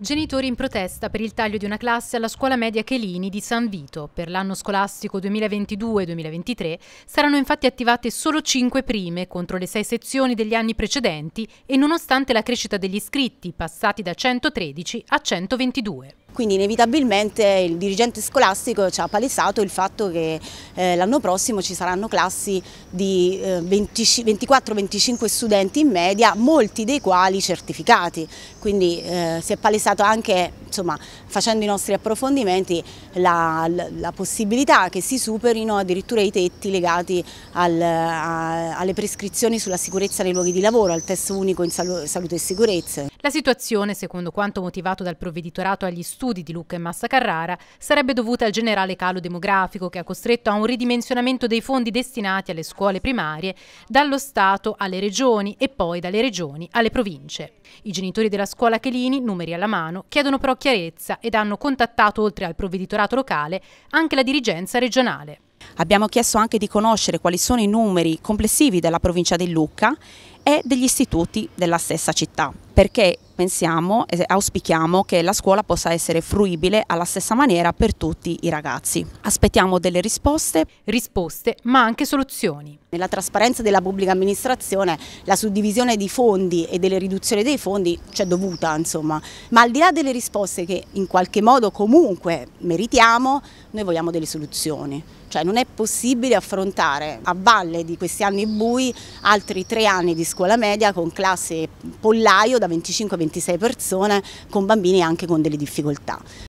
Genitori in protesta per il taglio di una classe alla scuola media Chelini di San Vito. Per l'anno scolastico 2022-2023 saranno infatti attivate solo 5 prime contro le 6 sezioni degli anni precedenti e nonostante la crescita degli iscritti passati da 113 a 122. Quindi inevitabilmente il dirigente scolastico ci ha palesato il fatto che eh, l'anno prossimo ci saranno classi di eh, 24-25 studenti in media, molti dei quali certificati. Quindi eh, si è palesato anche insomma, facendo i nostri approfondimenti la, la, la, possibilità che si superino addirittura i tetti legati al, a, alle prescrizioni sulla sicurezza nei luoghi di lavoro, al test unico in salu salute e sicurezza. La situazione, secondo quanto motivato dal provveditorato agli studi di Lucca e Massa Carrara, sarebbe dovuta al generale calo demografico che ha costretto a un ridimensionamento dei fondi destinati alle scuole primarie dallo Stato alle regioni e poi dalle regioni alle province. I genitori della scuola Chelini, numeri alla mano, chiedono però chiarezza ed hanno contattato, oltre al provveditorato locale, anche la dirigenza regionale. Abbiamo chiesto anche di conoscere quali sono i numeri complessivi della provincia di Lucca e degli istituti della stessa città, perché pensiamo e auspichiamo che la scuola possa essere fruibile alla stessa maniera per tutti i ragazzi. Aspettiamo delle risposte. Risposte, ma anche soluzioni. Nella trasparenza della pubblica amministrazione la suddivisione di fondi e delle riduzioni dei fondi c'è dovuta, insomma. Ma al di là delle risposte che in qualche modo comunque meritiamo, noi vogliamo delle soluzioni. Cioè non è possibile affrontare a valle di questi anni bui altri tre anni di scuola scuola media con classe pollaio da 25-26 persone con bambini anche con delle difficoltà.